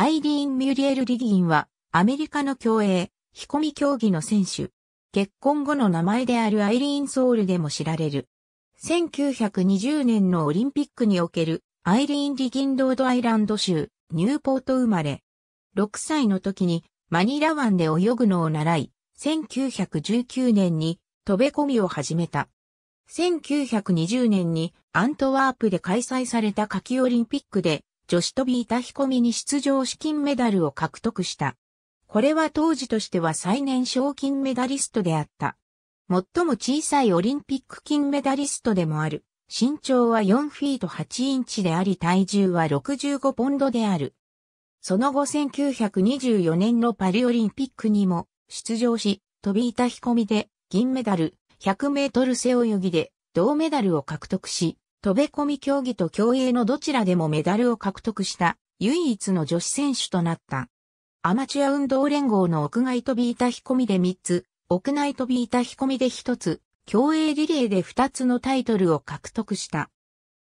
アイリーン・ミュリエル・リギンは、アメリカの競泳、飛込競技の選手。結婚後の名前であるアイリーン・ソウルでも知られる。1920年のオリンピックにおける、アイリーン・リギン・ロード・アイランド州、ニューポート生まれ。6歳の時に、マニラ湾で泳ぐのを習い、1919年に、飛べ込みを始めた。1920年にアントワープで開催された夏季オリンピックで女子飛び板飛込に出場し金メダルを獲得した。これは当時としては最年少金メダリストであった。最も小さいオリンピック金メダリストでもある。身長は4フィート8インチであり体重は65ポンドである。その後1924年のパリオリンピックにも出場し、飛び板飛込で銀メダル、100メートル背泳ぎで銅メダルを獲得し、飛べ込み競技と競泳のどちらでもメダルを獲得した唯一の女子選手となった。アマチュア運動連合の屋外飛び板飛込みで3つ、屋内飛び板飛込みで1つ、競泳リレーで2つのタイトルを獲得した。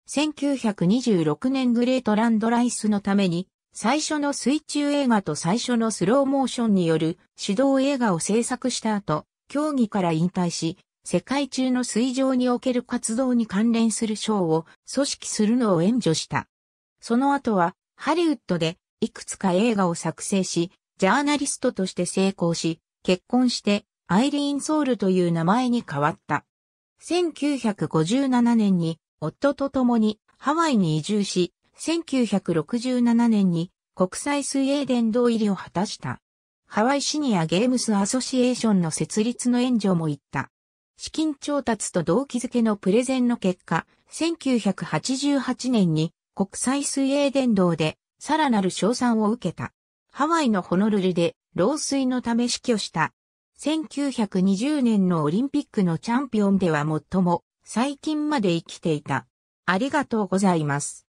1926年グレートランドライスのために、最初の水中映画と最初のスローモーションによる指導映画を制作した後、競技から引退し、世界中の水上における活動に関連する賞を組織するのを援助した。その後は、ハリウッドでいくつか映画を作成し、ジャーナリストとして成功し、結婚してアイリーン・ソウルという名前に変わった。1957年に夫と共にハワイに移住し、1967年に国際水泳殿堂入りを果たした。ハワイシニアゲームスアソシエーションの設立の援助も行った。資金調達と動機づけのプレゼンの結果、1988年に国際水泳伝道でさらなる賞賛を受けた。ハワイのホノルルで老衰のため死去した。1920年のオリンピックのチャンピオンでは最も最近まで生きていた。ありがとうございます。